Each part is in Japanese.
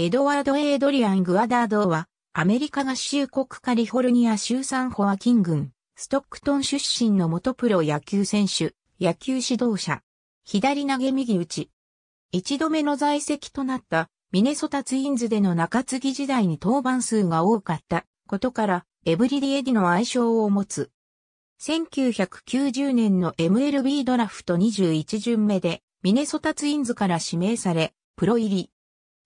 エドワード・エイドリアン・グアダードは、アメリカ合衆国カリフォルニア州サンホアキン郡、ストックトン出身の元プロ野球選手、野球指導者、左投げ右打ち。一度目の在籍となったミネソタツインズでの中継ぎ時代に登板数が多かったことから、エブリディエディの愛称を持つ。1990年の MLB ドラフト21巡目で、ミネソタツインズから指名され、プロ入り。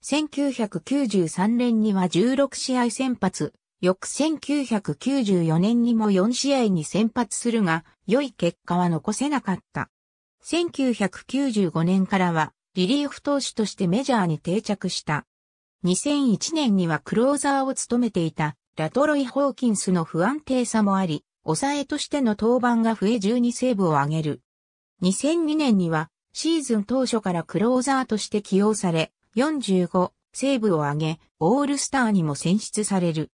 1993年には16試合先発、翌1994年にも4試合に先発するが、良い結果は残せなかった。1995年からは、リリーフ投手としてメジャーに定着した。2001年にはクローザーを務めていた、ラトロイ・ホーキンスの不安定さもあり、抑えとしての登板が増え12セーブを挙げる。2002年には、シーズン当初からクローザーとして起用され、45、セーブを挙げ、オールスターにも選出される。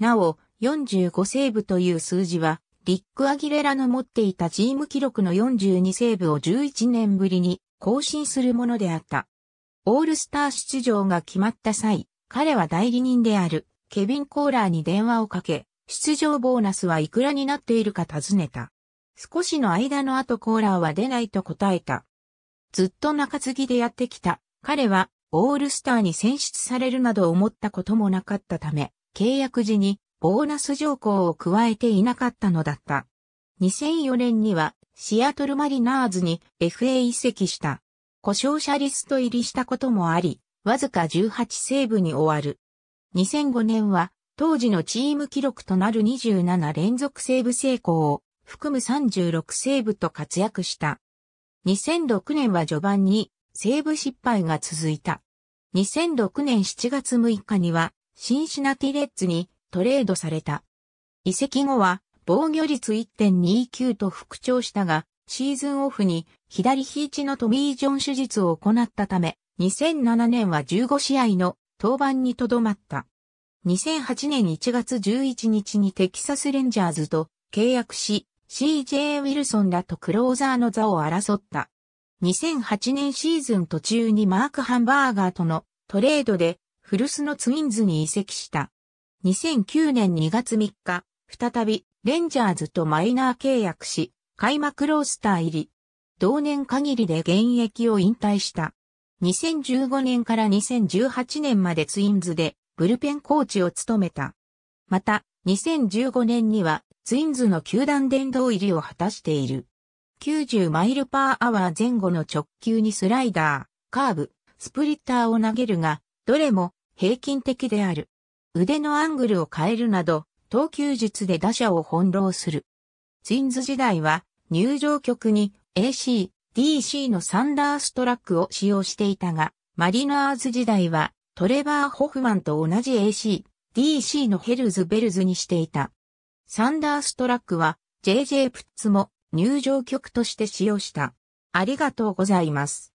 なお、45セーブという数字は、リック・アギレラの持っていたチーム記録の42セーブを11年ぶりに更新するものであった。オールスター出場が決まった際、彼は代理人であるケビン・コーラーに電話をかけ、出場ボーナスはいくらになっているか尋ねた。少しの間の後コーラーは出ないと答えた。ずっと中継ぎでやってきた。彼はオールスターに選出されるなど思ったこともなかったため、契約時にボーナス条項を加えていなかったのだった。2004年にはシアトルマリナーズに FA 移籍した。故障者リスト入りしたこともあり、わずか18セーブに終わる。2005年は当時のチーム記録となる27連続セーブ成功を含む36セーブと活躍した。2006年は序盤にセーブ失敗が続いた。2006年7月6日には、シンシナティレッズにトレードされた。移籍後は、防御率1.29と復調したが、シーズンオフに左肘のトミー・ジョン手術を行ったため、2007年は15試合の登板にとどまった。2008年1月11日にテキサス・レンジャーズと契約し、CJ ウィルソンらとクローザーの座を争った。2008年シーズン途中にマーク・ハンバーガーとのトレードで古巣のツインズに移籍した。2009年2月3日、再びレンジャーズとマイナー契約し、開幕ロースター入り。同年限りで現役を引退した。2015年から2018年までツインズでブルペンコーチを務めた。また、2015年にはツインズの球団殿堂入りを果たしている。90マイルパーアワー前後の直球にスライダー、カーブ、スプリッターを投げるが、どれも平均的である。腕のアングルを変えるなど、投球術で打者を翻弄する。ツインズ時代は入場曲に AC、DC のサンダーストラックを使用していたが、マリナーズ時代はトレバー・ホフマンと同じ AC、DC のヘルズ・ベルズにしていた。サンダーストラックは JJ プッツも入場曲として使用した。ありがとうございます。